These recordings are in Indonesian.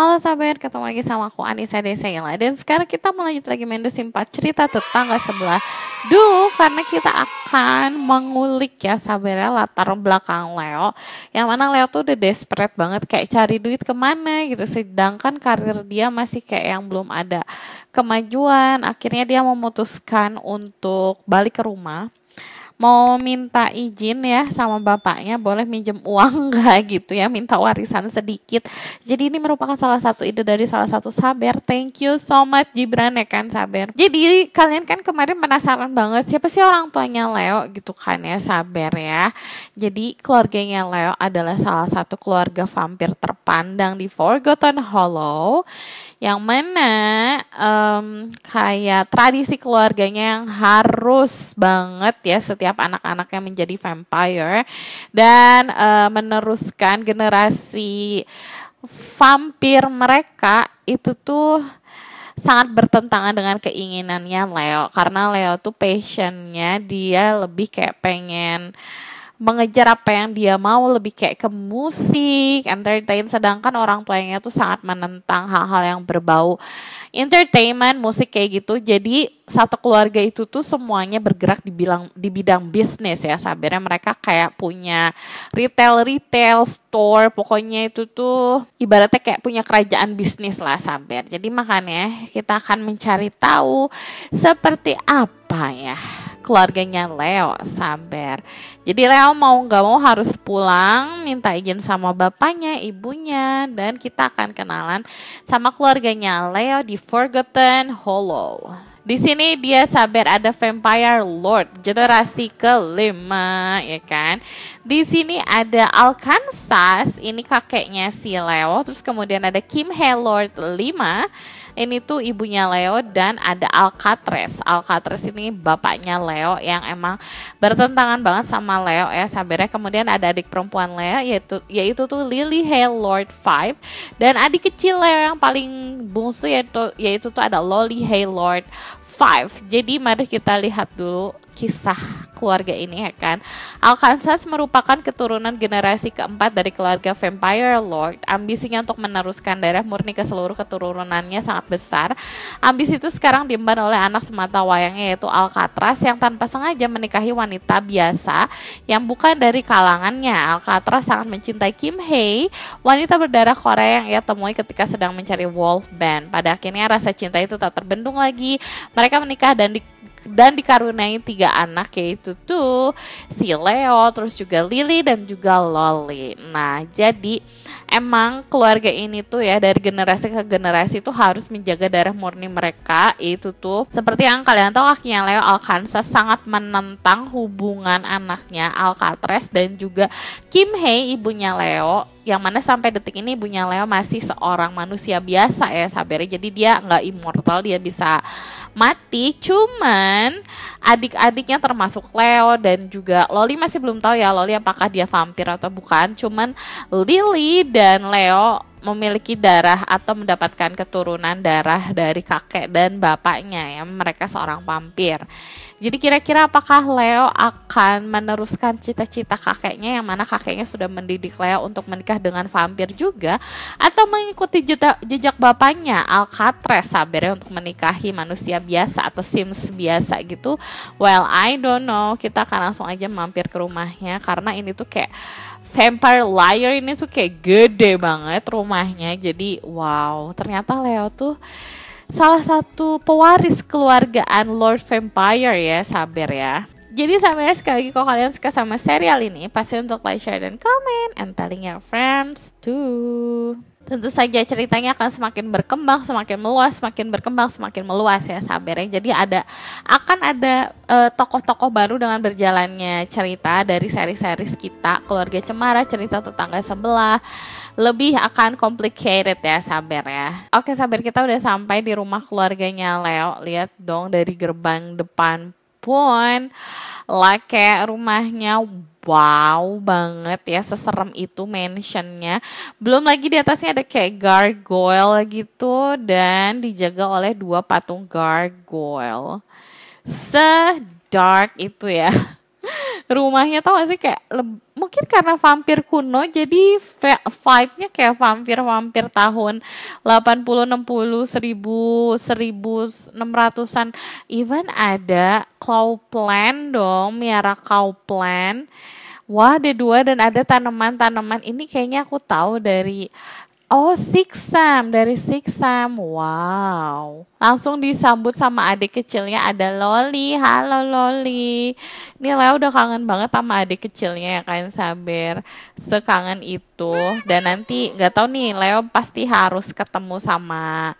Halo sahabat, ketemu lagi sama aku Anissa Desaila Dan sekarang kita melanjut lagi main The Simpat Cerita tetangga sebelah Duh, karena kita akan mengulik ya sahabatnya latar belakang Leo Yang mana Leo tuh udah desperate banget Kayak cari duit kemana gitu Sedangkan karir dia masih kayak yang belum ada kemajuan Akhirnya dia memutuskan untuk balik ke rumah mau minta izin ya sama bapaknya boleh minjem uang nggak gitu ya minta warisan sedikit jadi ini merupakan salah satu ide dari salah satu saber thank you so much Gibran ya kan saber jadi kalian kan kemarin penasaran banget siapa sih orang tuanya Leo gitu kan ya saber ya jadi keluarganya Leo adalah salah satu keluarga vampir terpandang di Forgotten Hollow yang mana um, kayak tradisi keluarganya yang harus banget ya setiap anak-anaknya menjadi vampire dan uh, meneruskan generasi vampir mereka itu tuh sangat bertentangan dengan keinginannya Leo karena Leo tuh passionnya dia lebih kayak pengen mengejar apa yang dia mau lebih kayak ke musik, entertain sedangkan orang tuanya tuh sangat menentang hal-hal yang berbau entertainment, musik kayak gitu. Jadi satu keluarga itu tuh semuanya bergerak di bilang di bidang bisnis ya. Sabernya mereka kayak punya retail retail store, pokoknya itu tuh ibaratnya kayak punya kerajaan bisnis lah saber. Jadi makanya kita akan mencari tahu seperti apa ya keluarganya Leo sabar. Jadi Leo mau nggak mau harus pulang, minta izin sama bapaknya, ibunya, dan kita akan kenalan sama keluarganya Leo di Forgotten Hollow. Di sini dia sabar ada Vampire Lord generasi kelima ya kan. Di sini ada Alkansas ini kakeknya si Leo. Terus kemudian ada Kim Hae Lord 5 ini tuh ibunya Leo dan ada Alcatraz Alcatraz ini bapaknya Leo yang emang bertentangan banget sama Leo ya sabernya. kemudian ada adik perempuan Leo yaitu yaitu tuh Lily Hale Lord Five dan adik kecil Leo yang paling bungsu yaitu yaitu tuh ada Lolly Hale Lord Five jadi mari kita lihat dulu kisah keluarga ini ya kan. Alkansas merupakan keturunan generasi keempat dari keluarga Vampire Lord. Ambisinya untuk meneruskan darah murni ke seluruh keturunannya sangat besar. Ambisi itu sekarang diemban oleh anak semata wayangnya yaitu Alcatraz yang tanpa sengaja menikahi wanita biasa yang bukan dari kalangannya. Alcatraz sangat mencintai Kim Hei, wanita berdarah Korea yang ia temui ketika sedang mencari Wolf Band. Pada akhirnya rasa cinta itu tak terbendung lagi. Mereka menikah dan di dan dikaruniai tiga anak yaitu tuh si Leo, terus juga Lily dan juga Loli. Nah, jadi emang keluarga ini tuh ya dari generasi ke generasi tuh harus menjaga darah murni mereka itu tuh seperti yang kalian tahu akhirnya Leo Alkansas sangat menentang hubungan anaknya Alcatraz dan juga Kim Hei ibunya Leo yang mana sampai detik ini Bunya Leo masih seorang manusia biasa ya Sabere. Jadi dia nggak immortal, dia bisa mati. Cuman adik-adiknya termasuk Leo dan juga Loli masih belum tahu ya Loli apakah dia vampir atau bukan. Cuman Lily dan Leo memiliki darah atau mendapatkan keturunan darah dari kakek dan bapaknya ya mereka seorang vampir. Jadi kira-kira apakah Leo akan meneruskan cita-cita kakeknya yang mana kakeknya sudah mendidik Leo untuk menikah dengan vampir juga atau mengikuti jejak bapaknya Alcatraz sabernya untuk menikahi manusia biasa atau Sims biasa gitu. Well, I don't know. Kita akan langsung aja mampir ke rumahnya karena ini tuh kayak Vampire Liar ini tuh kayak gede banget rumahnya. Jadi wow, ternyata Leo tuh salah satu pewaris keluargaan Lord Vampire ya, sabar ya. Jadi sampai sekali lagi kalau kalian suka sama serial ini, pasti untuk like, share, dan comment, and telling your friends too. Tentu saja ceritanya akan semakin berkembang, semakin meluas, semakin berkembang, semakin meluas ya sabar ya Jadi ada akan ada eh, tokoh-tokoh baru dengan berjalannya cerita dari seri-seri kita, keluarga Cemara, cerita tetangga sebelah. Lebih akan complicated ya sabar ya. Oke sabar kita udah sampai di rumah keluarganya Leo. Lihat dong dari gerbang depan pun like rumahnya wow banget ya seserem itu mentionnya belum lagi di atasnya ada kayak gargoyle gitu dan dijaga oleh dua patung gargoyle Se dark itu ya rumahnya tau gak sih kayak mungkin karena vampir kuno jadi vibe-nya kayak vampir-vampir tahun 80 60 1000 1600-an even ada claw plan dong miara claw plan Wah, ada dua dan ada tanaman-tanaman ini kayaknya aku tahu dari Oh, Six Sam dari Six Sam. Wow. Langsung disambut sama adik kecilnya ada Loli. Halo Loli. Ini Leo udah kangen banget sama adik kecilnya ya kan Saber. Sekangen itu dan nanti nggak tahu nih Leo pasti harus ketemu sama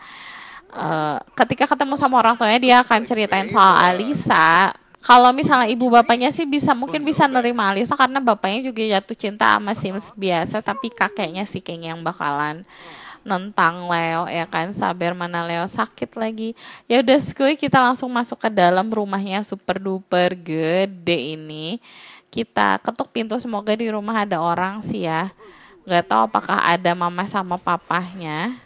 uh, ketika ketemu sama orang tuanya dia akan ceritain soal Alisa kalau misalnya ibu bapaknya sih bisa mungkin bisa nerima Alisa karena bapaknya juga jatuh cinta sama Sims biasa tapi kakeknya sih kayaknya yang bakalan nentang Leo ya kan sabar mana Leo sakit lagi ya udah skuy kita langsung masuk ke dalam rumahnya super duper gede ini kita ketuk pintu semoga di rumah ada orang sih ya nggak tahu apakah ada mama sama papahnya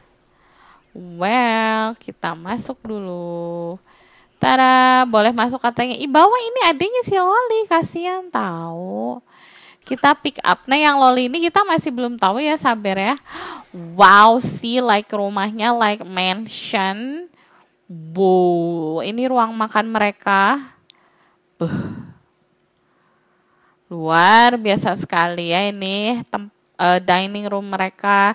well kita masuk dulu Tara, boleh masuk katanya. Ih, bawa ini adanya si Loli, kasihan tahu. Kita pick up. Nah yang Loli ini kita masih belum tahu ya, sabar ya. Wow sih, like rumahnya, like mansion. Bu, ini ruang makan mereka. Buh. Luar biasa sekali ya ini tem uh, dining room mereka.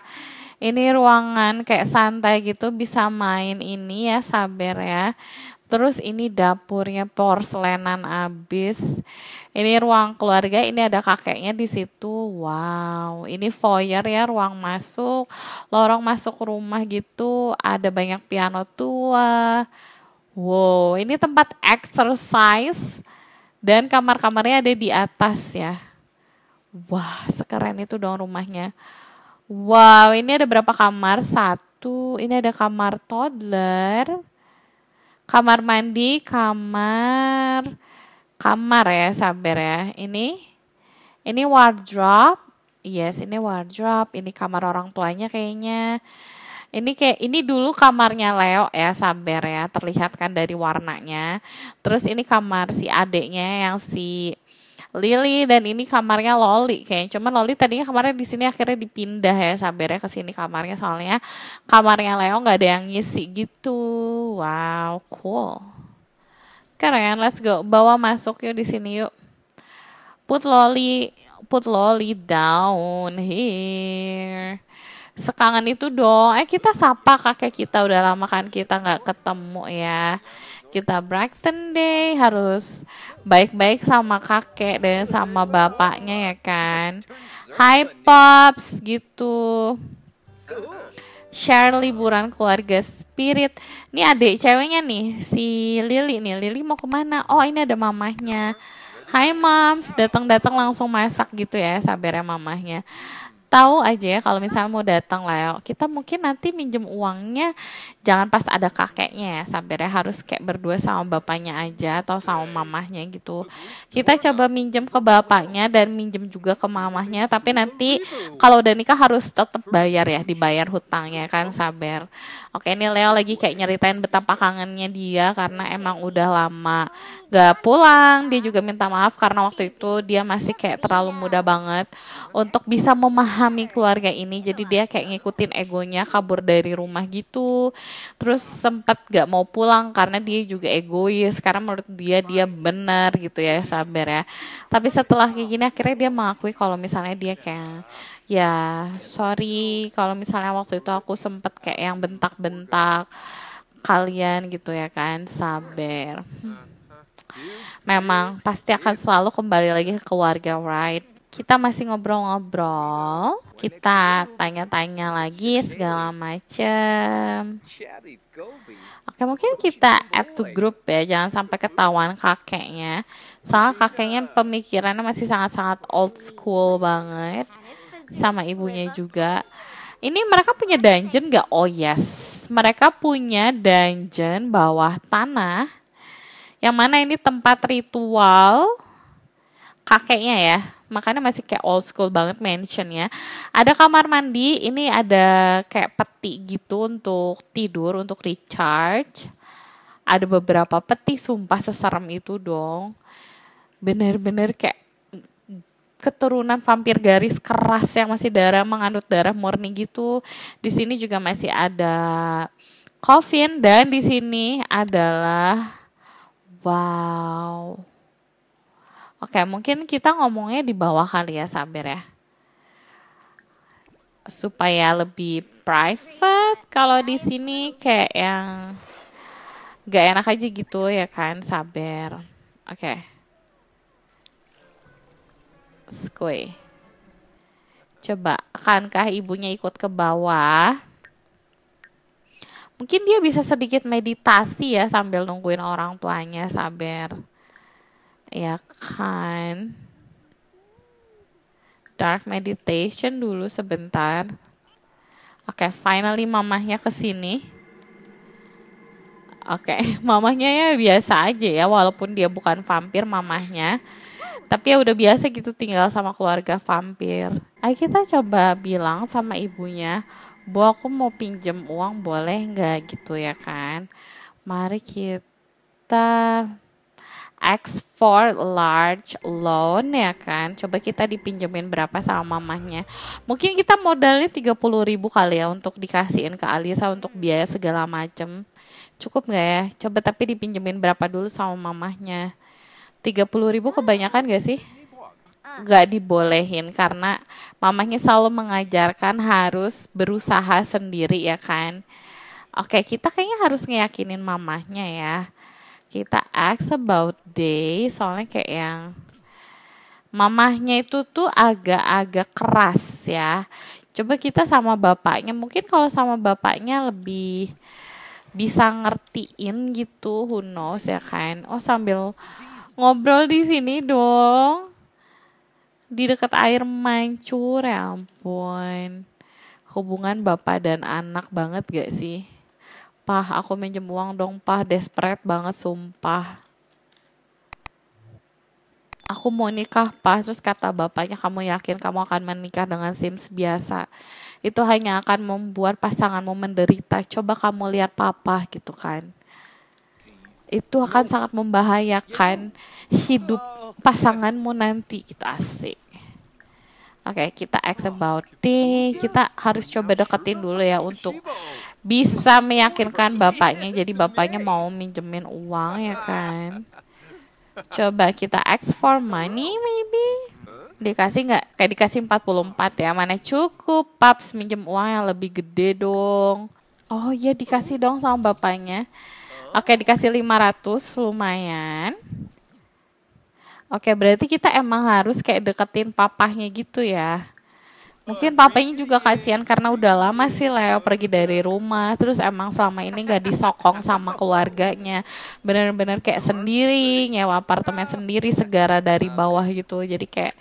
Ini ruangan kayak santai gitu bisa main ini ya sabar ya. Terus ini dapurnya porselenan abis. Ini ruang keluarga, ini ada kakeknya di situ. Wow, ini foyer ya, ruang masuk, lorong masuk rumah gitu. Ada banyak piano tua. Wow, ini tempat exercise dan kamar-kamarnya ada di atas ya. Wah, sekeren itu dong rumahnya. Wow, ini ada berapa kamar? Satu, ini ada kamar toddler kamar mandi, kamar kamar ya, sabar ya. Ini ini wardrobe. Yes, ini wardrobe, ini kamar orang tuanya kayaknya. Ini kayak ini dulu kamarnya Leo ya, sabar ya, terlihat kan dari warnanya. Terus ini kamar si adiknya yang si Lili dan ini kamarnya Loli kayaknya. Cuman Loli tadinya kamarnya di sini akhirnya dipindah ya sabernya ke sini kamarnya soalnya kamarnya Leo nggak ada yang ngisi gitu. Wow, cool. Keren, let's go. Bawa masuk yuk di sini yuk. Put Loli put Loli down here Sekangan itu dong. Eh kita sapa kakek kita udah lama kan kita nggak ketemu ya kita Brighton deh harus baik-baik sama kakek dan sama bapaknya ya kan hi Pops gitu share liburan keluarga spirit ini adik ceweknya nih si Lily nih Lily mau kemana oh ini ada mamahnya Hai moms datang-datang langsung masak gitu ya ya mamahnya tahu aja ya kalau misalnya mau datang lah ya, kita mungkin nanti minjem uangnya jangan pas ada kakeknya ya, ya harus kayak berdua sama bapaknya aja atau sama mamahnya gitu. Kita coba minjem ke bapaknya dan minjem juga ke mamahnya tapi nanti kalau udah nikah harus tetap bayar ya, dibayar hutangnya kan sabar. Oke, ini Leo lagi kayak nyeritain betapa kangennya dia karena emang udah lama gak pulang. Dia juga minta maaf karena waktu itu dia masih kayak terlalu muda banget untuk bisa memahami memahami keluarga ini jadi dia kayak ngikutin egonya kabur dari rumah gitu terus sempat gak mau pulang karena dia juga egois sekarang menurut dia dia benar gitu ya sabar ya tapi setelah kayak gini akhirnya dia mengakui kalau misalnya dia kayak ya sorry kalau misalnya waktu itu aku sempat kayak yang bentak-bentak kalian gitu ya kan sabar iya. memang pasti akan selalu kembali lagi ke keluarga right kita masih ngobrol-ngobrol, kita tanya-tanya lagi segala macem. Oke, mungkin kita add to group ya, jangan sampai ketahuan kakeknya. Soalnya kakeknya pemikirannya masih sangat-sangat old school banget, sama ibunya juga. Ini mereka punya dungeon gak? Oh yes, mereka punya dungeon bawah tanah. Yang mana ini tempat ritual kakeknya ya, makanya masih kayak old school banget mansionnya. Ada kamar mandi, ini ada kayak peti gitu untuk tidur, untuk recharge. Ada beberapa peti, sumpah seserem itu dong. Bener-bener kayak keturunan vampir garis keras yang masih darah menganut darah murni gitu. Di sini juga masih ada coffin dan di sini adalah wow Oke, mungkin kita ngomongnya di bawah kali ya, Sabir ya. Supaya lebih private. Kalau di sini kayak yang gak enak aja gitu ya kan, Saber. Oke. Okay. Skoy. Coba, akankah ibunya ikut ke bawah? Mungkin dia bisa sedikit meditasi ya sambil nungguin orang tuanya, Saber ya kan dark meditation dulu sebentar oke okay, finally mamahnya kesini oke okay, mamahnya ya biasa aja ya walaupun dia bukan vampir mamahnya tapi ya udah biasa gitu tinggal sama keluarga vampir ayo kita coba bilang sama ibunya bu aku mau pinjem uang boleh nggak gitu ya kan mari kita X for large loan ya kan. Coba kita dipinjemin berapa sama mamahnya. Mungkin kita modalnya 30 ribu kali ya untuk dikasihin ke Alisa untuk biaya segala macem. Cukup nggak ya? Coba tapi dipinjemin berapa dulu sama mamahnya. 30 ribu kebanyakan gak sih? Gak dibolehin karena mamahnya selalu mengajarkan harus berusaha sendiri ya kan. Oke, kita kayaknya harus ngeyakinin mamahnya ya kita ask about day soalnya kayak yang mamahnya itu tuh agak-agak keras ya coba kita sama bapaknya mungkin kalau sama bapaknya lebih bisa ngertiin gitu who knows ya kan oh sambil ngobrol di sini dong di dekat air mancur ya ampun hubungan bapak dan anak banget gak sih Pah, aku minjem uang dong, Pah. Desperate banget, sumpah. Aku mau nikah, Pah. Terus kata bapaknya, kamu yakin kamu akan menikah dengan Sims biasa? Itu hanya akan membuat pasanganmu menderita. Coba kamu lihat papa gitu kan. Itu akan sangat membahayakan hidup pasanganmu nanti. Kita gitu, asik. Oke, okay, kita ask about it. Kita harus coba deketin dulu ya untuk bisa meyakinkan bapaknya jadi bapaknya mau minjemin uang ya kan coba kita ask for money maybe dikasih nggak kayak dikasih 44 ya mana cukup paps minjem uang yang lebih gede dong oh iya dikasih dong sama bapaknya oke dikasih 500 lumayan oke berarti kita emang harus kayak deketin papahnya gitu ya Mungkin papanya juga kasihan karena udah lama sih Leo pergi dari rumah. Terus emang selama ini gak disokong sama keluarganya. Bener-bener kayak sendiri, nyewa apartemen sendiri, segara dari bawah gitu. Jadi kayak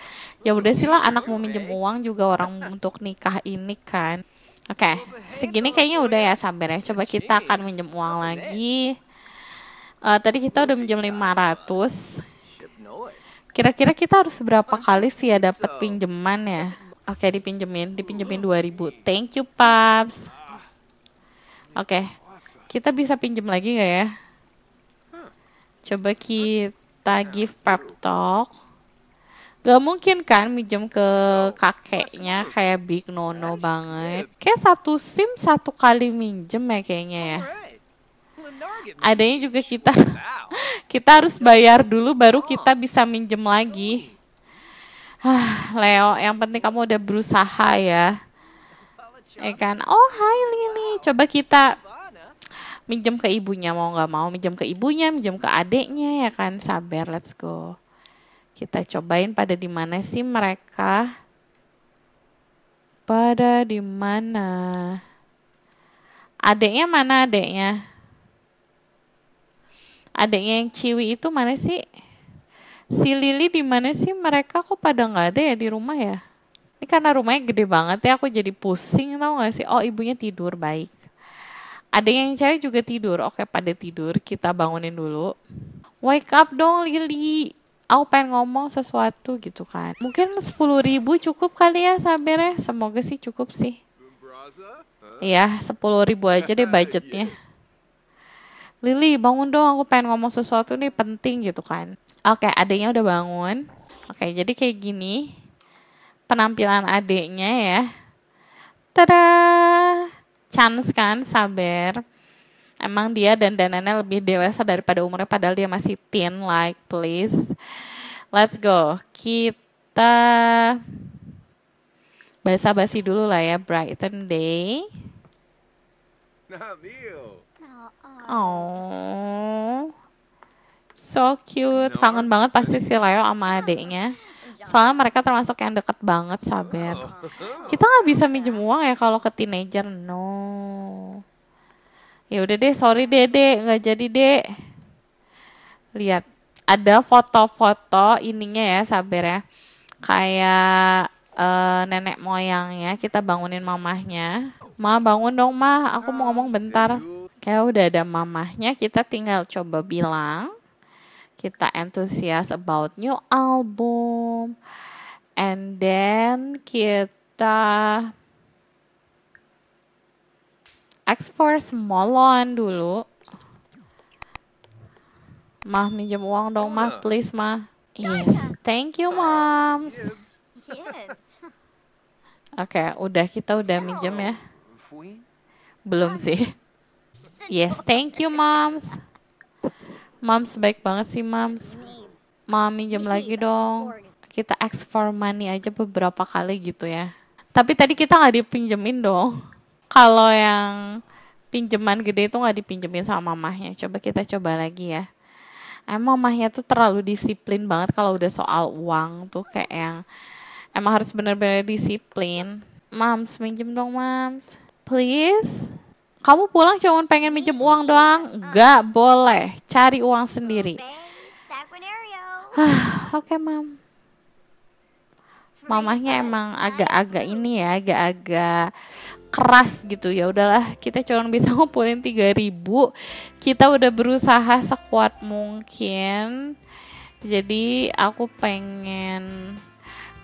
ya udah sih lah anak mau minjem uang juga orang untuk nikah ini kan. Oke, okay. segini kayaknya udah ya sabar ya. Coba kita akan minjem uang lagi. Uh, tadi kita udah minjem 500. Kira-kira kita harus berapa kali sih ya dapat pinjeman ya? Oke, okay, dipinjemin, dipinjemin 2000. Thank you, Paps. Oke. Okay. Kita bisa pinjem lagi nggak ya? Coba kita give pep talk. Gak mungkin kan minjem ke kakeknya kayak big nono banget. Kayak satu SIM satu kali minjem ya kayaknya ya. Adanya juga kita kita harus bayar dulu baru kita bisa minjem lagi ah Leo yang penting kamu udah berusaha ya ya kan oh hai Lili coba kita minjem ke ibunya mau nggak mau minjem ke ibunya minjem ke adiknya ya kan sabar let's go kita cobain pada di mana sih mereka pada di mana adiknya mana adiknya adiknya yang ciwi itu mana sih si Lili di mana sih mereka kok pada nggak ada ya di rumah ya ini karena rumahnya gede banget ya aku jadi pusing tau gak sih oh ibunya tidur baik ada yang cewek juga tidur oke pada tidur kita bangunin dulu wake up dong Lili aku pengen ngomong sesuatu gitu kan mungkin sepuluh ribu cukup kali ya ya. semoga sih cukup sih Iya, sepuluh ribu aja deh budgetnya. Iya. Lili, bangun dong, aku pengen ngomong sesuatu nih penting gitu kan. Oke, adiknya udah bangun. Oke, jadi kayak gini penampilan adiknya ya. Tada! Chance kan, sabar. Emang dia dan danannya lebih dewasa daripada umurnya padahal dia masih teen like please. Let's go. Kita basa-basi dulu lah ya Brighten Day. Oh so cute kangen banget pasti si Leo sama adiknya. soalnya mereka termasuk yang deket banget sabar oh. kita nggak bisa minjem uang ya kalau ke teenager no ya udah deh sorry dede nggak jadi deh lihat ada foto-foto ininya ya sabar ya kayak uh, nenek moyangnya kita bangunin mamahnya ma bangun dong ma aku mau ngomong bentar kayak udah ada mamahnya kita tinggal coba bilang kita antusias about new album and then kita small semolon dulu mah minjem uang dong mah please mah iya. yes thank you moms oke okay, udah kita udah minjem ya belum sih yes thank you moms Mams baik banget sih Mams. Mama minjem lagi uh, dong. Kita ask for money aja beberapa kali gitu ya. Tapi tadi kita nggak dipinjemin dong. Kalau yang pinjaman gede itu nggak dipinjemin sama mamahnya. Coba kita coba lagi ya. Emang mamahnya tuh terlalu disiplin banget kalau udah soal uang tuh kayak yang emang harus bener-bener disiplin. Mams minjem dong mams, please kamu pulang cuma pengen minjem uang doang? Gak boleh, cari uang sendiri. Oke, okay, mam. Mamahnya emang agak-agak ini ya, agak-agak keras gitu ya. Udahlah, kita cuma bisa ngumpulin 3000. Kita udah berusaha sekuat mungkin. Jadi aku pengen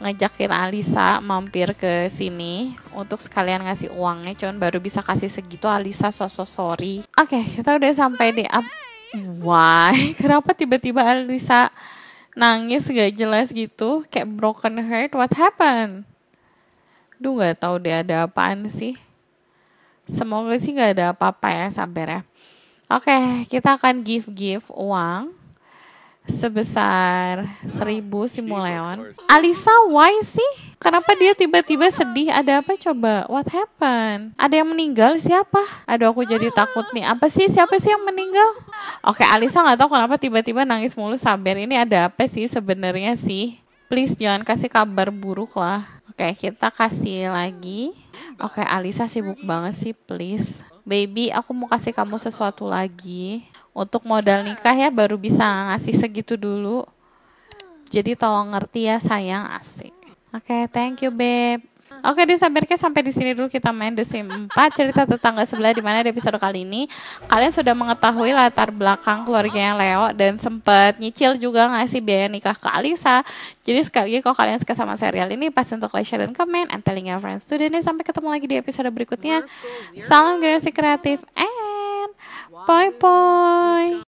ngejakin Alisa mampir ke sini untuk sekalian ngasih uangnya cuman baru bisa kasih segitu Alisa sosok sorry oke okay, kita udah sampai di up why kenapa tiba-tiba Alisa nangis gak jelas gitu kayak broken heart what happened duh nggak tahu dia ada apaan sih semoga sih nggak ada apa-apa ya sabar ya oke okay, kita akan give give uang sebesar seribu simuleon. Alisa, why sih? Kenapa dia tiba-tiba sedih? Ada apa coba? What happened? Ada yang meninggal siapa? Aduh aku jadi takut nih. Apa sih? Siapa sih yang meninggal? Oke, Alisa nggak tahu kenapa tiba-tiba nangis mulu. Sabar, ini ada apa sih sebenarnya sih? Please jangan kasih kabar buruk lah. Oke, kita kasih lagi. Oke, Alisa sibuk banget sih, please. Baby, aku mau kasih kamu sesuatu lagi untuk modal nikah ya baru bisa ngasih segitu dulu. Jadi tolong ngerti ya sayang asik. Oke, okay, thank you beb. Oke okay, deh sampai di sini dulu kita main The Sims 4 cerita tetangga sebelah di mana di episode kali ini kalian sudah mengetahui latar belakang keluarganya Leo dan sempat nyicil juga ngasih biaya nikah ke Alisa. Jadi sekali lagi kalau kalian suka sama serial ini pas untuk like share dan comment and telling your friends. Sudah Today sampai ketemu lagi di episode berikutnya. Salam generasi kreatif Eh? Bye bye.